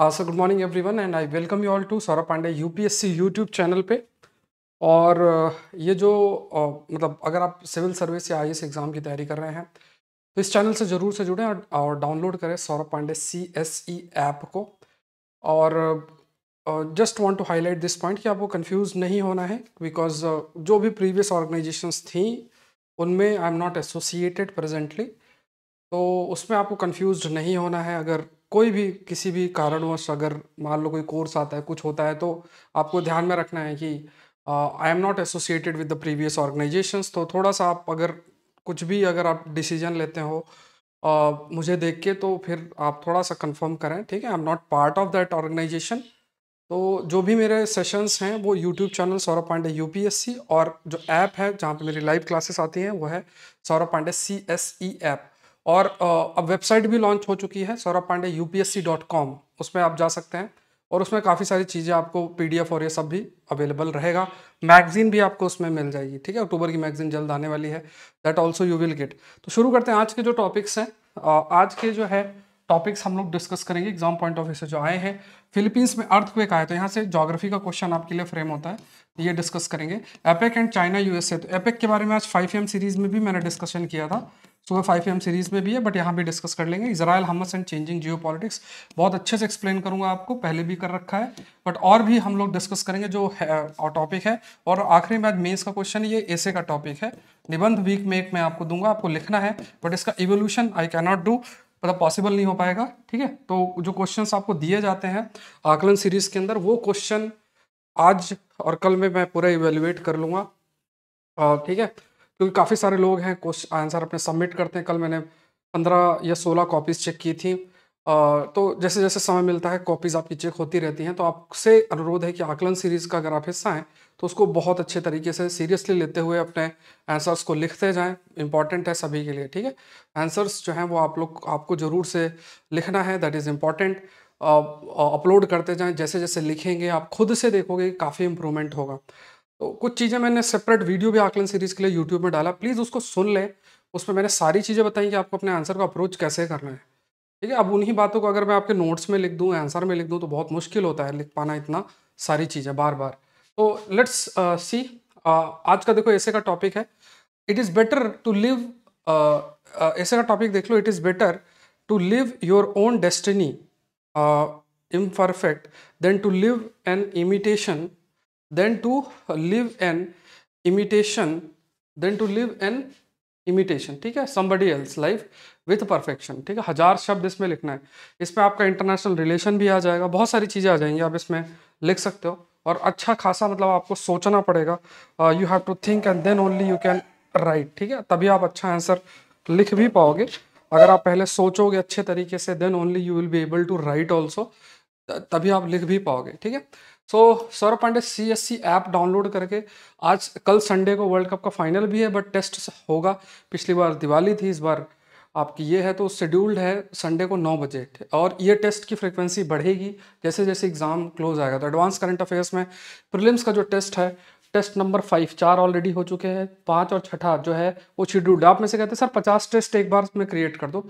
so good morning everyone and I welcome you all to Saurabh Pandey U P S C YouTube channel पे और uh, ये जो uh, मतलब अगर आप सिविल सर्विस या आई एग्ज़ाम की तैयारी कर रहे हैं तो इस चैनल से ज़रूर से जुड़ें और, डाउनलोड करें Saurabh Pandey C S E app को और just want to highlight this point कि आपको कंफ्यूज नहीं होना है बिकॉज uh, जो भी प्रीवियस ऑर्गेनाइजेशंस थी उनमें I am not associated presently तो उसमें आपको कन्फ्यूज़ नहीं होना है अगर कोई भी किसी भी कारणवश अगर मान लो कोई कोर्स आता है कुछ होता है तो आपको ध्यान में रखना है कि I am not associated with the previous organisations तो थोड़ा सा आप अगर कुछ भी अगर आप डिसीजन लेते हो uh, मुझे देख के तो फिर आप थोड़ा सा कंफर्म करें ठीक है I am not part of that organisation तो जो भी मेरे सेशंस हैं वो YouTube channel Saurabh Pandey U और जो ऐप है जहाँ पे मेरी लाइव क्लासेस आती हैं वो है Saurabh Pandey C S E app और अब वेबसाइट भी लॉन्च हो चुकी है सौरभ पांडे यू उसमें आप जा सकते हैं और उसमें काफ़ी सारी चीज़ें आपको पीडीएफ और ये सब भी अवेलेबल रहेगा मैगजीन भी आपको उसमें मिल जाएगी ठीक है अक्टूबर की मैगजीन जल्द आने वाली है that also you will get तो शुरू करते हैं आज के जो टॉपिक्स हैं आज के जो है टॉपिक्स हम लोग डिस्कस करेंगे एग्जाम पॉइंट ऑफ व्यू से जो आए हैं फिलीपींस में क्वेक आए तो यहाँ से जोग्राफी का क्वेश्चन आपके लिए फ्रेम होता है ये डिस्कस करेंगे एपेक एंड चाइना यूएसए तो एपेक के बारे में आज फाइव एम सीरीज में भी मैंने डिस्कशन किया था वह फाइव एम सीरीज़ में भी है बट यहाँ भी डिस्कस कर लेंगे Israel Hamas and changing geopolitics बहुत अच्छे से एक्सप्लेन करूँगा आपको पहले भी कर रखा है बट और भी हम लोग डिस्कस करेंगे जो है टॉपिक है और आखिरी में आज मेन्स का क्वेश्चन ये ऐसे का टॉपिक है निबंध वीक में एक मैं आपको दूंगा आपको लिखना है बट इसका इवोल्यूशन आई कैनॉट डू मतलब पॉसिबल नहीं हो पाएगा ठीक है तो जो क्वेश्चन आपको दिए जाते हैं आकलन सीरीज के अंदर वो क्वेश्चन आज और कल में मैं पूरा इवेल्युएट कर लूँगा ठीक है क्योंकि काफ़ी सारे लोग हैं कुछ आंसर अपने सबमिट करते हैं कल मैंने पंद्रह या सोलह कॉपीज़ चेक की थी तो जैसे जैसे समय मिलता है कॉपीज़ आपकी चेक होती रहती हैं तो आपसे अनुरोध है कि आकलन सीरीज़ का अगर आप हिस्सा हैं तो उसको बहुत अच्छे तरीके से सीरियसली लेते हुए अपने आंसर्स को लिखते जाएं इंपॉर्टेंट है सभी के लिए ठीक है आंसर्स जो हैं वो आप लोग आपको ज़रूर से लिखना है दैट इज़ इम्पॉर्टेंट अपलोड करते जाएँ जैसे जैसे लिखेंगे आप खुद से देखोगे काफ़ी इम्प्रूवमेंट होगा तो कुछ चीज़ें मैंने सेपरेट वीडियो भी आकलन सीरीज़ के लिए यूट्यूब में डाला प्लीज़ उसको सुन लें उसमें मैंने सारी चीज़ें बताई कि आपको अपने आंसर को अप्रोच कैसे करना है ठीक है अब उन्हीं बातों को अगर मैं आपके नोट्स में लिख दूँ आंसर में लिख दूँ तो बहुत मुश्किल होता है लिख पाना इतना सारी चीज़ें बार बार तो लेट्स सी uh, uh, आज का देखो ऐसे का टॉपिक है it is better to live ऐसे का टॉपिक देख लो it is better to live your own destiny perfect than to live an imitation then to live an imitation then to live an imitation ठीक है somebody else life with perfection ठीक है हजार शब्द इसमें लिखना है इसमें आपका इंटरनेशनल रिलेशन भी आ जाएगा बहुत सारी चीज़ें आ जाएंगी आप इसमें लिख सकते हो और अच्छा खासा मतलब आपको सोचना पड़ेगा you have to think and then only you can write ठीक है तभी आप अच्छा आंसर लिख भी पाओगे अगर आप पहले सोचोगे अच्छे तरीके से then only you will be able to write also तभी आप लिख भी पाओगे ठीक है so Saurabh Pandey C S C app download करके आज कल संडे को वर्ल्ड कप का फाइनल भी है बट टेस्ट होगा पिछली बार दिवाली थी इस बार आपकी ये है तो शेड्यूल्ड है संडे को नौ बजे और ये टेस्ट की फ्रिक्वेंसी बढ़ेगी जैसे जैसे एग्ज़ाम क्लोज आएगा तो एडवांस करंट अफेयर्स में प्रिलिम्स का जो टेस्ट है टेस्ट नंबर फाइव चार ऑलरेडी हो चुके हैं पाँच और छठा जो है वो शेड्यूल्ड आप में से कहते हैं सर पचास टेस्ट एक बार में क्रिएट कर दो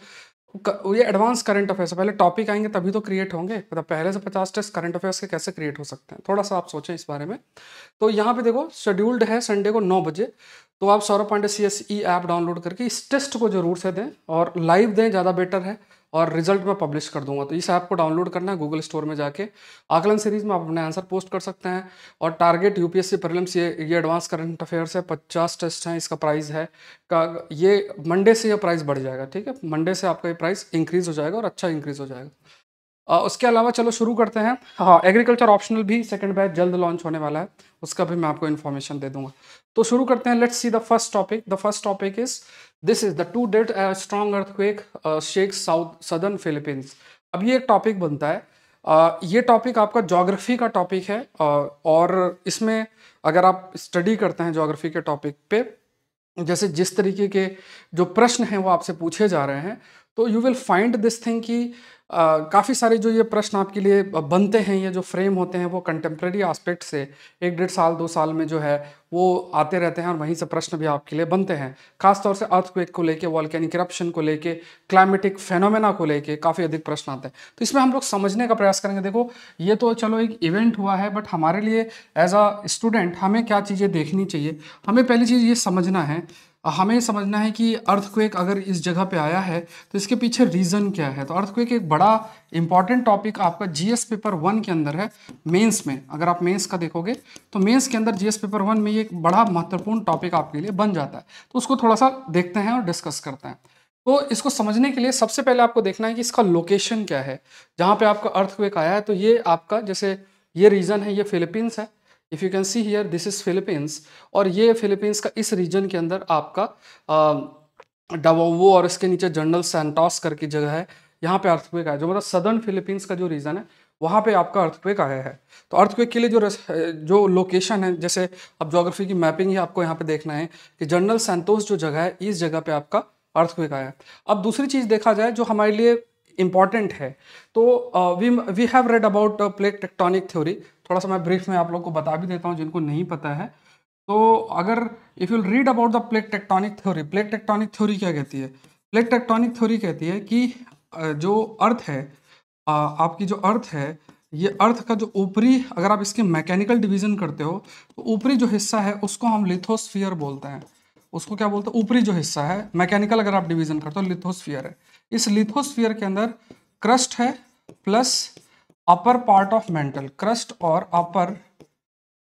ये एडवांस करंट अफेयर्स पहले टॉपिक आएंगे तभी तो क्रिएट होंगे मतलब पहले से पचास टेस्ट करंट अफेयर्स के कैसे क्रिएट हो सकते हैं थोड़ा सा आप सोचें इस बारे में तो यहाँ पे देखो शेड्यूल्ड है संडे को नौ बजे तो आप Saurabh Pandey C S E app download करके इस टेस्ट को जरूर से दें और लाइव दें ज़्यादा बेटर है और रिजल्ट मैं पब्लिश कर दूंगा तो इसे ऐप को डाउनलोड करना है गूगल स्टोर में जाके आकलन सीरीज में आप अपने आंसर पोस्ट कर सकते हैं और टारगेट यूपीएससी प्रीलिम्स ये ये एडवांस करंट अफेयर्स है पचास टेस्ट हैं इसका प्राइस है का ये मंडे से यह प्राइस बढ़ जाएगा ठीक है मंडे से आपका ये प्राइस इंक्रीज़ हो जाएगा और अच्छा इंक्रीज़ हो जाएगा उसके अलावा चलो शुरू करते हैं हाँ एग्रीकल्चर ऑप्शनल भी सेकंड बैच जल्द लॉन्च होने वाला है उसका भी मैं आपको इन्फॉर्मेशन दे दूंगा तो शुरू करते हैं let's see the first topic the first topic is this is the to date strong earthquake shake south southern Philippines अब ये एक टॉपिक बनता है uh, ये टॉपिक आपका जोग्राफी का टॉपिक है uh, और इसमें अगर आप स्टडी करते हैं जोग्राफी के टॉपिक पे जैसे जिस तरीके के जो प्रश्न हैं वो आपसे पूछे जा रहे हैं तो you will find this thing कि काफ़ी सारे जो ये प्रश्न आपके लिए बनते हैं या जो फ्रेम होते हैं वो कंटेम्प्रेरी आस्पेक्ट से एक डेढ़ साल दो साल में जो है वो आते रहते हैं और वहीं से प्रश्न भी आपके लिए बनते हैं खासतौर से अर्थक्वेक को लेके वॉल्केनिक करप्शन को लेके क्लाइमेटिक फेनोमेना को लेके काफ़ी अधिक प्रश्न आते हैं तो इसमें हम लोग समझने का प्रयास करेंगे देखो ये तो चलो एक इवेंट हुआ है बट हमारे लिए एज अ स्टूडेंट हमें क्या चीज़ें देखनी चाहिए हमें पहली चीज़ ये समझना है हमें समझना है कि अर्थक्वेक अगर इस जगह पे आया है तो इसके पीछे रीज़न क्या है तो अर्थक्वेक एक बड़ा इंपॉर्टेंट टॉपिक आपका जीएस पेपर वन के अंदर है मेंस में अगर आप मेंस का देखोगे तो मेंस के अंदर जीएस पेपर वन में ये एक बड़ा महत्वपूर्ण टॉपिक आपके लिए बन जाता है तो उसको थोड़ा सा देखते हैं और डिस्कस करते हैं तो इसको समझने के लिए सबसे पहले आपको देखना है कि इसका लोकेशन क्या है जहाँ पर आपका अर्थक्वेक आया है तो ये आपका जैसे ये रीज़न है ये फिलिपींस है if you can see here this is Philippines और ये फिलीपींस का इस रीजन के अंदर आपका डवोवो और इसके नीचे जनरल सेंटॉस करके जगह है यहाँ पे अर्थक्वेक आया जो मतलब सदर्न फिलीपींस का जो रीजन है वहाँ पे आपका अर्थक्वेक आया है तो अर्थक्वेक के लिए जो जो लोकेशन है जैसे अब जोग्राफी की मैपिंग ही आपको यहाँ पे देखना है कि जनरल सेंटोस जो जगह है इस जगह पे आपका अर्थक्वेक आया है अब दूसरी चीज़ देखा जाए जो हमारे लिए इम्पॉर्टेंट है तो we we have read about plate tectonic theory थोड़ा सा मैं ब्रीफ में आप लोग को बता भी देता हूँ जिनको नहीं पता है तो अगर if you read about the plate tectonic theory plate tectonic theory क्या कहती है प्लेट टेक्टोनिक थ्योरी कहती है कि जो अर्थ है आपकी जो अर्थ है ये अर्थ का जो ऊपरी अगर आप इसके मैकेनिकल डिवीजन करते हो तो ऊपरी जो हिस्सा है उसको हम लिथोस्फियर बोलते हैं उसको क्या बोलते हैं ऊपरी जो हिस्सा है मैकेनिकल अगर आप डिवीजन करते हो लिथोस्फियर है इस लिथोस्फियर के अंदर क्रस्ट है plus upper part of mantle crust और अपर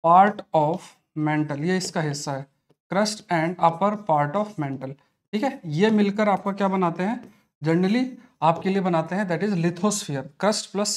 पार्ट ऑफ मेंटल ये इसका हिस्सा है crust and upper part of mantle ठीक है ये मिलकर आपका क्या बनाते हैं जनरली आपके लिए बनाते हैं that is lithosphere crust plus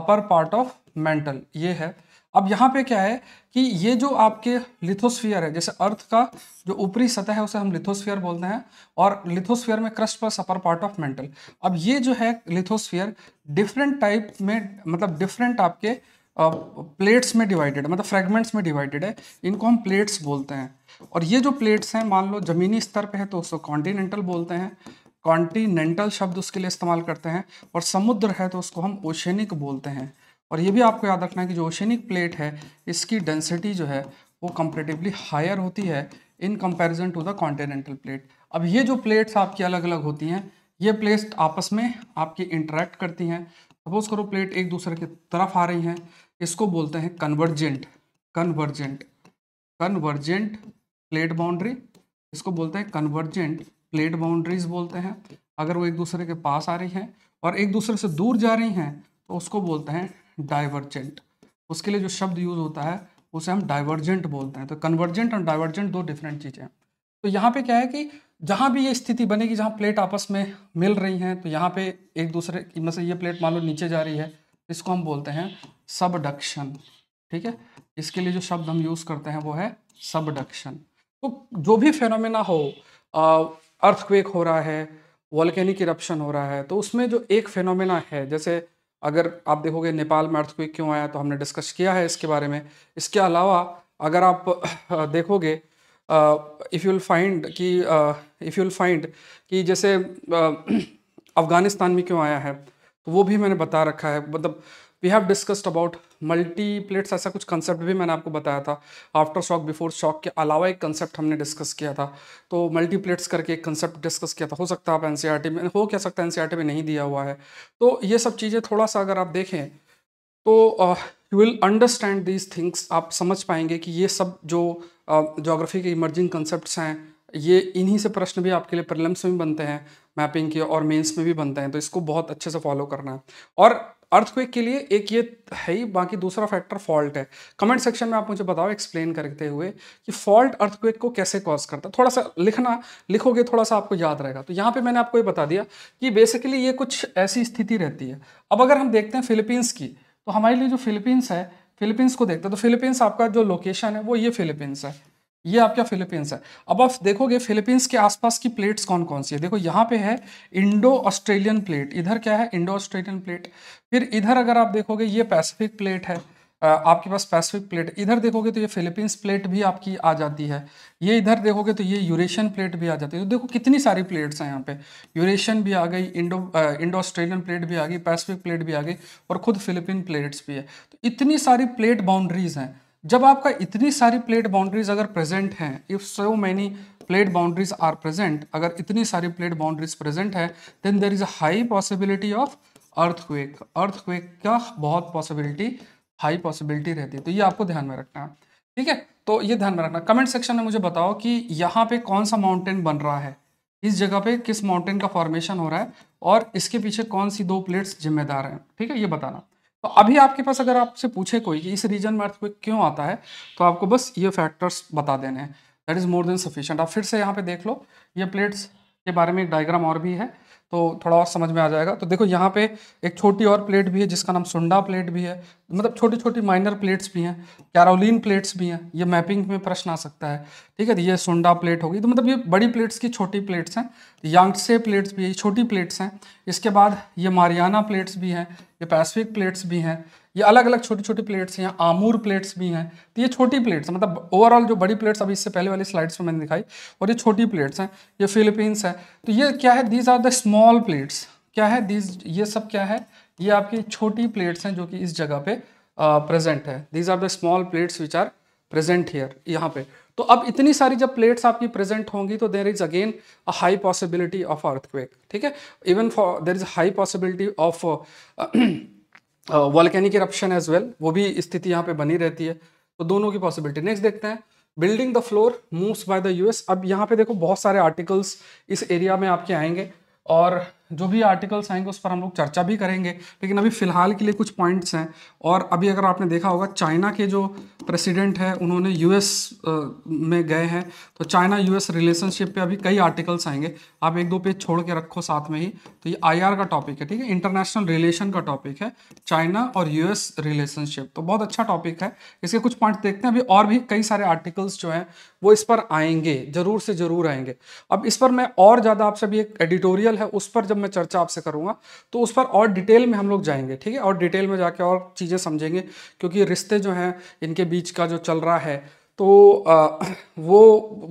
upper part of mantle ये है अब यहाँ पे क्या है कि ये जो आपके लिथोस्फीयर है जैसे अर्थ का जो ऊपरी सतह है उसे हम लिथोस्फीयर बोलते हैं और लिथोस्फीयर में क्रस्ट पर सपर पार्ट ऑफ मेंटल अब ये जो है लिथोस्फीयर डिफरेंट टाइप में मतलब डिफरेंट आपके प्लेट्स में डिवाइडेड मतलब फ्रेगमेंट्स में डिवाइडेड है इनको हम प्लेट्स बोलते हैं और ये जो प्लेट्स हैं मान लो ज़मीनी स्तर पर है तो उसको कॉन्टिनेंटल बोलते हैं कॉन्टीनेंटल शब्द उसके लिए इस्तेमाल करते हैं और समुद्र है तो उसको हम ओशनिक बोलते हैं और ये भी आपको याद रखना है कि जो ओशनिक प्लेट है इसकी डेंसिटी जो है वो कंपेरेटिवली हायर होती है in comparison to the continental plate अब ये जो प्लेट्स आपकी अलग अलग होती हैं ये प्लेट्स आपस में आपकी इंटरेक्ट करती हैं सपोज करो प्लेट एक दूसरे की तरफ आ रही हैं इसको बोलते हैं convergent convergent convergent plate boundary इसको बोलते हैं कन्वर्जेंट प्लेट बाउंड्रीज बोलते हैं अगर वो एक दूसरे के पास आ रही हैं और एक दूसरे से दूर जा रही हैं तो उसको बोलते हैं डाइवर्जेंट उसके लिए जो शब्द यूज़ होता है उसे हम डाइवर्जेंट बोलते हैं तो कन्वर्जेंट और डाइवर्जेंट दो डिफरेंट चीज़ें हैं तो यहाँ पे क्या है कि जहाँ भी ये स्थिति बनेगी जहाँ प्लेट आपस में मिल रही हैं तो यहाँ पे एक दूसरे की मतलब ये प्लेट मान लो नीचे जा रही है इसको हम बोलते हैं सबडक्शन ठीक है इसके लिए जो शब्द हम यूज़ करते हैं वो है सबडक्शन तो जो भी फेनोमेना हो अर्थक्वेक हो रहा है वॉल्केनिक इरप्शन हो रहा है तो उसमें जो एक फेनोमेना है जैसे अगर आप देखोगे नेपाल में अर्थक्वेक क्यों आया तो हमने डिस्कस किया है इसके बारे में इसके अलावा अगर आप देखोगे इफ़ यूल फाइंड कि इफ़ यूल फाइंड कि जैसे अफ़गानिस्तान में क्यों आया है तो वो भी मैंने बता रखा है मतलब we have discussed about multiplates ऐसा कुछ कंसेप्ट भी मैंने आपको बताया था आफ्टर शॉक बिफोर शॉक के अलावा एक कंसेप्ट हमने डिस्कस किया था तो मल्टीप्लेट्स करके एक कंसेप्ट डिस्कस किया था हो सकता है आप एनसीईआरटी e में हो क्या सकता है एनसीईआरटी e में नहीं दिया हुआ है तो ये सब चीज़ें थोड़ा सा अगर आप देखें तो you will understand these things आप समझ पाएंगे कि ये सब जो जोग्राफी के इमर्जिंग कंसेप्ट हैं ये इन्हीं से प्रश्न भी आपके लिए प्रलम्स में बनते हैं मैपिंग के और मेंस में भी बनते हैं तो इसको बहुत अच्छे से फॉलो करना है और अर्थक्वेक के लिए एक ये है ही बाकी दूसरा फैक्टर फॉल्ट है कमेंट सेक्शन में आप मुझे बताओ एक्सप्लेन करते हुए कि फॉल्ट अर्थक्वेक को कैसे कॉज करता है थोड़ा सा लिखना लिखोगे थोड़ा सा आपको याद रहेगा तो यहाँ पे मैंने आपको ये बता दिया कि बेसिकली ये कुछ ऐसी स्थिति रहती है अब अगर हम देखते हैं फिलीपींस की तो हमारे लिए जो फिलीपींस है फिलीपींस को देखते हैं तो फिलीपींस आपका जो लोकेशन है वो ये फिलीपींस है ये आपका फिलीपींस है अब आप देखोगे फिलीपींस के आसपास की प्लेट्स कौन कौन सी है देखो यहाँ पे है इंडो ऑस्ट्रेलियन प्लेट इधर क्या है इंडो ऑस्ट्रेलियन प्लेट फिर इधर अगर आप देखोगे ये पैसिफिक प्लेट है आपके पास पैसिफिक प्लेट इधर देखोगे तो ये फिलीपींस प्लेट भी आपकी आ जाती है ये इधर देखोगे तो ये यूरेशियन प्लेट भी आ जाती है तो देखो कितनी सारी प्लेट्स हैं यहाँ पे यूरेशियन भी आ गई इंडो इंडो ऑस्ट्रेलियन प्लेट भी आ गई पैसिफिक प्लेट भी आ गई और खुद फिलिपिन प्लेट्स भी है तो इतनी सारी प्लेट बाउंड्रीज हैं जब आपका इतनी सारी प्लेट बाउंड्रीज अगर प्रेजेंट हैं if so many plate boundaries are present अगर इतनी सारी प्लेट बाउंड्रीज प्रेजेंट है then there is a high possibility of earthquake earthquake का बहुत पॉसिबिलिटी हाई पॉसिबिलिटी रहती है तो ये आपको ध्यान में रखना है ठीक है तो ये ध्यान में रखना कमेंट सेक्शन में मुझे बताओ कि यहाँ पे कौन सा माउंटेन बन रहा है इस जगह पे किस माउंटेन का फॉर्मेशन हो रहा है और इसके पीछे कौन सी दो प्लेट्स जिम्मेदार हैं ठीक है ये बताना तो अभी आपके पास अगर आपसे पूछे कोई कि इस रीजन में अर्थक्वेक क्यों आता है तो आपको बस ये फैक्टर्स बता देने हैं that is more than sufficient आप फिर से यहाँ पे देख लो ये प्लेट्स के बारे में एक डायग्राम और भी है तो थोड़ा और समझ में आ जाएगा तो देखो यहाँ पे एक छोटी और प्लेट भी है जिसका नाम सुंडा प्लेट भी है मतलब छोटी छोटी माइनर प्लेट्स भी हैं कैरोलिन प्लेट्स भी हैं ये मैपिंग में प्रश्न आ सकता है ठीक है तो ये सुंडा प्लेट होगी तो मतलब ये बड़ी प्लेट्स की छोटी प्लेट्स हैं यांगसे प्लेट्स भी है छोटी प्लेट्स हैं इसके बाद ये मारियाना प्लेट्स भी हैं ये पैसिफिक प्लेट्स भी हैं ये अलग अलग छोटी छोटी प्लेट्स हैं आमूर प्लेट्स भी हैं तो ये छोटी प्लेट्स मतलब ओवरऑल जो बड़ी प्लेट्स अभी इससे पहले वाली स्लाइड्स में मैंने दिखाई और ये छोटी प्लेट्स हैं ये फिलीपींस है तो ये क्या है these are the small plates क्या है दीज ये सब क्या है ये आपकी छोटी प्लेट्स हैं जो कि इस जगह पे प्रेजेंट है these are the small plates which are present here यहाँ पे तो अब इतनी सारी जब प्लेट्स आपकी प्रेजेंट होंगी तो there is again a high possibility of earthquake ठीक है even for there is high possibility of volcanic eruption as well वो भी स्थिति यहाँ पे बनी रहती है तो दोनों की पॉसिबिलिटी नेक्स्ट देखते हैं building the floor moves by the US अब यहाँ पे देखो बहुत सारे आर्टिकल्स इस एरिया में आपके आएंगे और जो भी आर्टिकल्स आएंगे उस पर हम लोग चर्चा भी करेंगे लेकिन अभी फ़िलहाल के लिए कुछ पॉइंट्स हैं और अभी अगर आपने देखा होगा चाइना के जो प्रेसिडेंट हैं उन्होंने यूएस में गए हैं तो चाइना यूएस रिलेशनशिप पे अभी कई आर्टिकल्स आएंगे आप एक दो पेज छोड़ के रखो साथ में ही तो ये आई का टॉपिक है ठीक है इंटरनेशनल रिलेशन का टॉपिक है चाइना और यू रिलेशनशिप तो बहुत अच्छा टॉपिक है इसके कुछ पॉइंट देखते हैं अभी और भी कई सारे आर्टिकल्स जो हैं वो इस पर आएंगे ज़रूर से ज़रूर आएंगे अब इस पर मैं और ज़्यादा आपसे भी एक एडिटोरियल है उस पर जब मैं चर्चा आपसे करूँगा तो उस पर और डिटेल में हम लोग जाएंगे ठीक है और डिटेल में जाके और चीज़ें समझेंगे क्योंकि रिश्ते जो हैं इनके बीच का जो चल रहा है तो आ, वो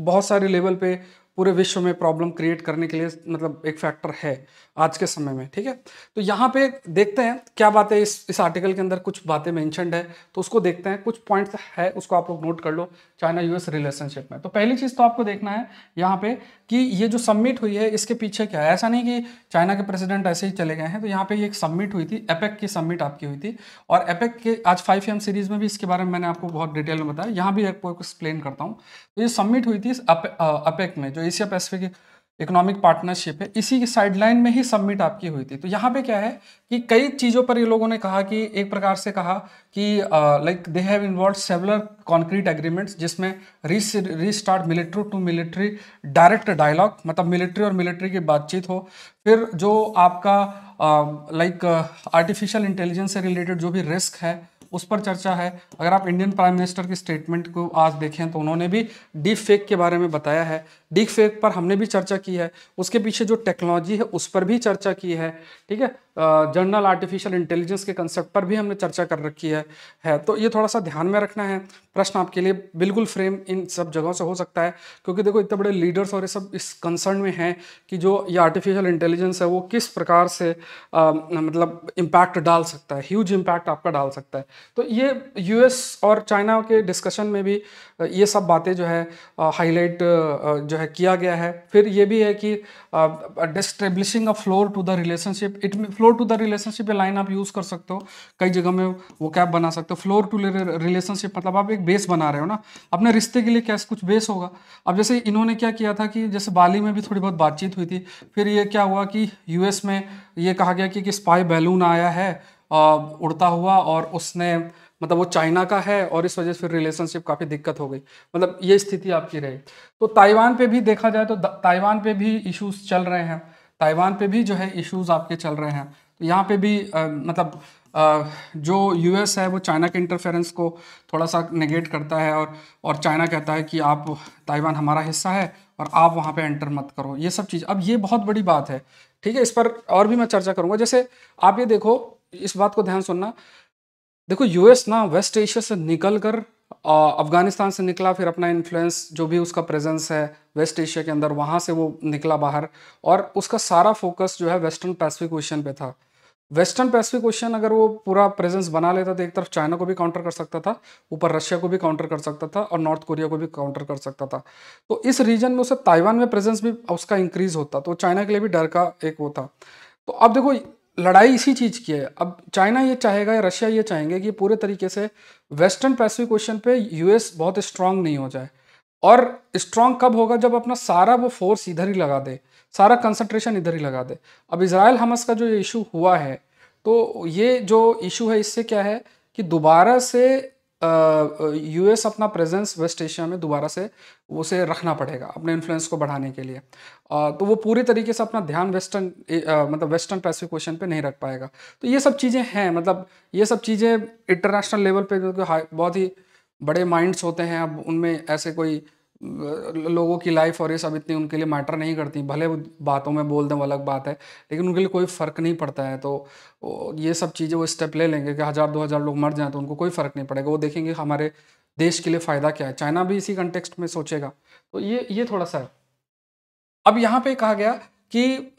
बहुत सारे लेवल पे पूरे विश्व में प्रॉब्लम क्रिएट करने के लिए मतलब एक फैक्टर है आज के समय में ठीक है तो यहाँ पे देखते हैं क्या बातें इस इस आर्टिकल के अंदर कुछ बातें मैंशनड है तो उसको देखते हैं कुछ पॉइंट्स है उसको आप लोग नोट कर लो चाइना यूएस रिलेशनशिप में तो पहली चीज़ तो आपको देखना है यहाँ पे कि ये जो सबमिट हुई है इसके पीछे क्या है ऐसा नहीं कि चाइना के प्रेसिडेंट ऐसे ही चले गए हैं तो यहाँ पे ये एक सबमिट हुई थी एपेक की सबमिट आपकी हुई थी और एपेक के आज फाइव एम सीरीज में भी इसके बारे में मैंने आपको बहुत डिटेल में बताया यहाँ भी आपको एक्सप्लेन करता हूँ तो ये सबमिट हुई थी अपेक में जो एशिया पैसिफिक इकोनॉमिक पार्टनरशिप है इसी की साइडलाइन में ही सबमिट आपकी हुई थी तो यहाँ पे क्या है कि कई चीज़ों पर ये लोगों ने कहा कि एक प्रकार से कहा कि like they have involve several concrete agreements जिसमें restart military to military direct dialogue मतलब मिलिट्री और मिलिट्री की बातचीत हो फिर जो आपका लाइक आर्टिफिशियल इंटेलिजेंस से रिलेटेड जो भी रिस्क है उस पर चर्चा है अगर आप इंडियन प्राइम मिनिस्टर की स्टेटमेंट को आज देखें तो उन्होंने भी डीप फेक के बारे में बताया है डीप फेक पर हमने भी चर्चा की है उसके पीछे जो टेक्नोलॉजी है उस पर भी चर्चा की है ठीक है जर्नल आर्टिफिशियल इंटेलिजेंस के कंसेप्ट पर भी हमने चर्चा कर रखी है है तो ये थोड़ा सा ध्यान में रखना है प्रश्न आपके लिए बिल्कुल फ्रेम इन सब जगहों से हो सकता है क्योंकि देखो इतने बड़े लीडर्स और ये सब इस कंसर्न में हैं कि जो ये आर्टिफिशियल इंटेलिजेंस है वो किस प्रकार से आ, मतलब इम्पैक्ट डाल सकता है ह्यूज इम्पैक्ट आपका डाल सकता है तो ये यू और चाइना के डिस्कशन में भी ये सब बातें जो है हाईलाइट जो है है किया गया है फिर ये भी है कि establishing a floor to the relationship it floor to the relationship ये लाइन आप यूज़ कर सकते हो कई जगह में वो कैप बना सकते हो फ्लोर टू रिलेशनशिप मतलब आप एक बेस बना रहे हो ना अपने रिश्ते के लिए कैसे कुछ बेस होगा अब जैसे इन्होंने क्या किया था कि जैसे बाली में भी थोड़ी बहुत बातचीत हुई थी फिर ये क्या हुआ कि यूएस में ये कहा गया कि, कि स्पाई बैलून आया है उड़ता हुआ और उसने मतलब वो चाइना का है और इस वजह से फिर रिलेशनशिप काफ़ी दिक्कत हो गई मतलब ये स्थिति आपकी रही तो ताइवान पे भी देखा जाए तो ताइवान पे भी इश्यूज चल रहे हैं ताइवान पे भी जो है इश्यूज आपके चल रहे हैं तो यहाँ पे भी आ, मतलब आ, जो यूएस है वो चाइना के इंटरफेरेंस को थोड़ा सा नेगेट करता है और और चाइना कहता है कि आप ताइवान हमारा हिस्सा है और आप वहाँ पे एंटर मत करो ये सब चीज़ अब ये बहुत बड़ी बात है ठीक है इस पर और भी मैं चर्चा करूँगा जैसे आप ये देखो इस बात को ध्यान सुनना देखो यूएस ना वेस्ट एशिया से निकल कर अफगानिस्तान से निकला फिर अपना इन्फ्लुएंस जो भी उसका प्रेजेंस है वेस्ट एशिया के अंदर वहाँ से वो निकला बाहर और उसका सारा फोकस जो है वेस्टर्न पैसिफिक ओशन पे था वेस्टर्न पैसिफिक ओशन अगर वो पूरा प्रेजेंस बना लेता तो एक तरफ चाइना को भी काउंटर कर सकता था ऊपर रशिया को भी काउंटर कर सकता था और नॉर्थ कोरिया को भी काउंटर कर सकता था तो इस रीजन में उसे ताइवान में प्रेजेंस भी उसका इंक्रीज होता तो चाइना के लिए भी डर का एक वो था तो अब देखो लड़ाई इसी चीज़ की है अब चाइना ये चाहेगा या रशिया ये चाहेंगे कि पूरे तरीके से वेस्टर्न पैसिफिक क्वेश्चन पे यूएस बहुत स्ट्रांग नहीं हो जाए और स्ट्रांग कब होगा जब अपना सारा वो फोर्स इधर ही लगा दे सारा कंसंट्रेशन इधर ही लगा दे अब इसराइल हमस का जो इशू हुआ है तो ये जो इशू है इससे क्या है कि दोबारा से यूएस अपना प्रेजेंस वेस्ट एशिया में दोबारा से उसे रखना पड़ेगा अपने इन्फ्लुएंस को बढ़ाने के लिए तो वो पूरी तरीके से अपना ध्यान वेस्टर्न मतलब वेस्टर्न पैसिफिक ओशन पे नहीं रख पाएगा तो ये सब चीज़ें हैं मतलब ये सब चीज़ें इंटरनेशनल लेवल पे क्योंकि तो बहुत ही बड़े माइंड्स होते हैं अब उनमें ऐसे कोई लोगों की लाइफ और ये सब इतनी उनके लिए मैटर नहीं करती भले वो बातों में बोल दें वो अलग बात है लेकिन उनके लिए कोई फ़र्क नहीं पड़ता है तो ये सब चीज़ें वो स्टेप ले लेंगे कि हज़ार दो हज़ार लोग मर जाएं तो उनको कोई फ़र्क नहीं पड़ेगा वो देखेंगे हमारे देश के लिए फ़ायदा क्या है चाइना भी इसी कंटेक्सट में सोचेगा तो ये ये थोड़ा सा है अब यहाँ पे कहा गया कि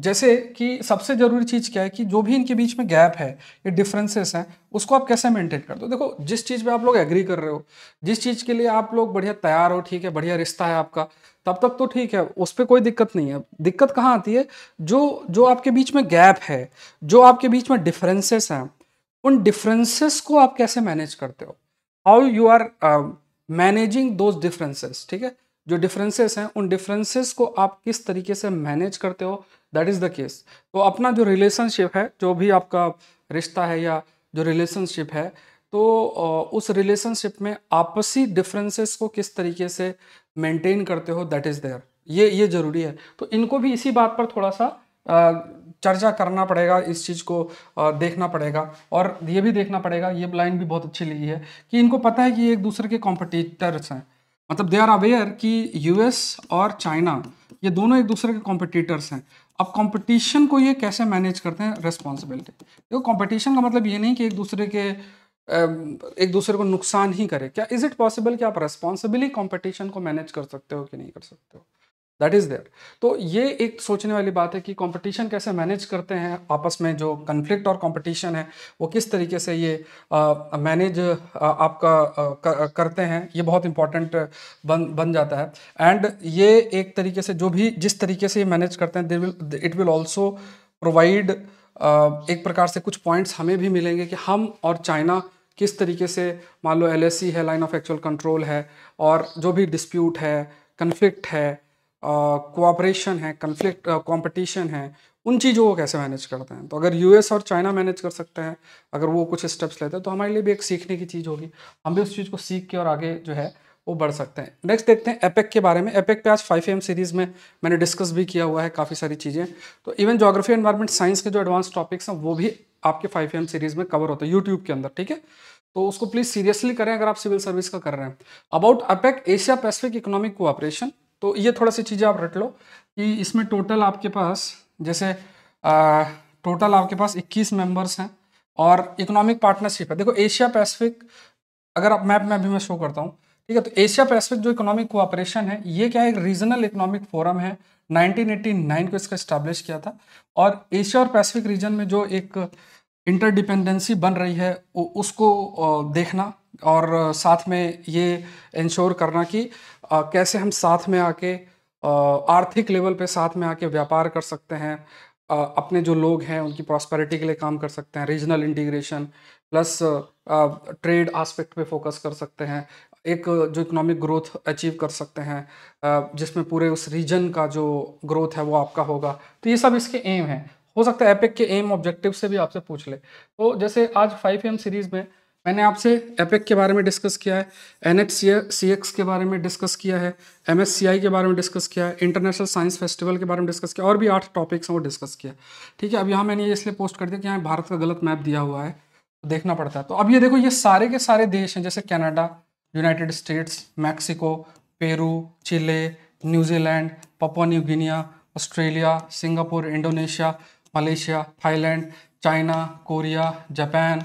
जैसे कि सबसे ज़रूरी चीज़ क्या है कि जो भी इनके बीच में गैप है ये डिफरेंसेस हैं उसको आप कैसे मेंटेन कर दो देखो जिस चीज़ पे आप लोग एग्री कर रहे हो जिस चीज़ के लिए आप लोग बढ़िया तैयार हो ठीक है बढ़िया रिश्ता है आपका तब तक तो ठीक है उस पर कोई दिक्कत नहीं है दिक्कत कहाँ आती है जो जो आपके बीच में गैप है जो आपके बीच में डिफरेंसेस हैं उन डिफरेंसेस को आप कैसे मैनेज करते हो how you are managing those differences ठीक है जो डिफरेंसेस हैं उन डिफरेंसेस को आप किस तरीके से मैनेज करते हो दैट इज़ द केस तो अपना जो रिलेशनशिप है जो भी आपका रिश्ता है या जो रिलेशनशिप है तो उस रिलेशनशिप में आपसी डिफरेंसेस को किस तरीके से मेंटेन करते हो दैट इज़ देयर ये ये ज़रूरी है तो इनको भी इसी बात पर थोड़ा सा चर्चा करना पड़ेगा इस चीज़ को देखना पड़ेगा और ये भी देखना पड़ेगा ये लाइन भी बहुत अच्छी लगी है कि इनको पता है कि एक दूसरे के कॉम्पिटिटर्स हैं मतलब दे आर अवेयर कि यूएस और चाइना ये दोनों एक दूसरे के कॉम्पिटिटर्स हैं अब कंपटीशन को ये कैसे मैनेज करते हैं रेस्पॉन्सिबिलिटी देखो कंपटीशन का मतलब ये नहीं कि एक दूसरे के एक दूसरे को नुकसान ही करे क्या इज़ इट पॉसिबल कि आप रेस्पॉन्सिबली कंपटीशन को मैनेज कर सकते हो कि नहीं कर सकते हो दैट इज़ देयर तो ये एक सोचने वाली बात है कि कंपटीशन कैसे मैनेज करते हैं आपस में जो कन्फ्लिक्ट और कंपटीशन है वो किस तरीके से ये मैनेज आपका आ, कर, करते हैं ये बहुत इंपॉर्टेंट बन बन जाता है एंड ये एक तरीके से जो भी जिस तरीके से ये मैनेज करते हैं इट विल ऑल्सो प्रोवाइड एक प्रकार से कुछ पॉइंट्स हमें भी मिलेंगे कि हम और चाइना किस तरीके से मान लो एल e है लाइन ऑफ एक्चुअल कंट्रोल है और जो भी डिस्प्यूट है कन्फ्लिक्ट है कोऑपरेशन है कन्फ्लिक्ट कंपटीशन है उन चीज़ों को कैसे मैनेज करते हैं तो अगर यूएस और चाइना मैनेज कर सकते हैं अगर वो कुछ स्टेप्स लेते हैं तो हमारे लिए भी एक सीखने की चीज़ होगी हम भी उस चीज़ को सीख के और आगे जो है वो बढ़ सकते हैं नेक्स्ट देखते हैं एपेक के बारे में एपेक पे आज फाइव एम सीरीज़ में मैंने डिस्कस भी किया हुआ है काफ़ी सारी चीज़ें तो इवन जोग्राफी एनवायरमेंट साइंस के जो एडवांस टॉपिक्स हैं वो भी आपके फाइव एम सीरीज़ में कवर होते हैं यूट्यूब के अंदर ठीक है तो उसको प्लीज़ सीरियसली करें अगर आप सिविल सर्विस का कर रहे हैं about APEC Asia Pacific economic cooperation तो ये थोड़ा सी चीज़ें आप रट लो कि इसमें टोटल आपके पास जैसे आ, टोटल आपके पास 21 मेंबर्स हैं और इकोनॉमिक पार्टनरशिप है देखो एशिया पैसिफिक अगर आप मैप में अभी मैं शो करता हूँ ठीक है तो एशिया पैसिफिक जो इकोनॉमिक कोऑपरेशन है ये क्या है रीजनल इकोनॉमिक फोरम है 1989 को इसका इस्टेब्लिश किया था और एशिया और पैसिफिक रीजन में जो एक इंटरडिपेंडेंसी बन रही है उसको देखना और साथ में ये इंश्योर करना कि कैसे हम साथ में आके आर्थिक लेवल पे साथ में आके व्यापार कर सकते हैं अपने जो लोग हैं उनकी प्रॉस्पेरिटी के लिए काम कर सकते हैं regional integration plus trade aspect पे फोकस कर सकते हैं एक जो इकोनॉमिक ग्रोथ अचीव कर सकते हैं जिसमें पूरे उस रीजन का जो ग्रोथ है वो आपका होगा तो ये सब इसके एम हैं हो सकता है एपेक के एम ऑब्जेक्टिव से भी आपसे पूछ ले तो जैसे आज फाइव एम सीरीज़ में मैंने आपसे एपेक के बारे में डिस्कस किया है एन एच सी एक्स के बारे में डिस्कस किया है एम एस सी आई के बारे में डिस्कस किया है इंटरनेशनल साइंस फेस्टिवल के बारे में डिस्कस किया और भी आठ टॉपिक्स हैं वो डिस्कस किया ठीक है अब यहाँ मैंने ये इसलिए पोस्ट कर दिया कि यहाँ भारत का गलत मैप दिया हुआ है तो देखना पड़ता है तो अब ये देखो ये सारे के सारे देश हैं जैसे Canada United States Mexico Peru Chile New Zealand Papua New Guinea Australia Singapore Indonesia Malaysia Thailand China Korea Japan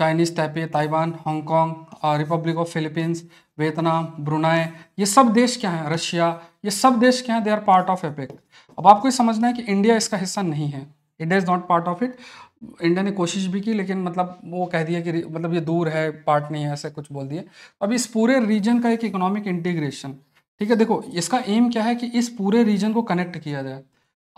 Chinese Taipei Taiwan Hong Kong Republic of Philippines Vietnam Brunei ये सब देश क्या हैं रशिया ये सब देश क्या हैं they are part of APEC अब आपको ये समझना है कि इंडिया इसका हिस्सा नहीं है India is not part of it India ने कोशिश भी की लेकिन मतलब वो कह दिया कि मतलब ये दूर है पार्ट नहीं है ऐसा कुछ बोल दिया अब इस पूरे रीजन का एक इकोनॉमिक इंटीग्रेशन ठीक है देखो इसका एम क्या है कि इस पूरे रीजन को कनेक्ट किया जाए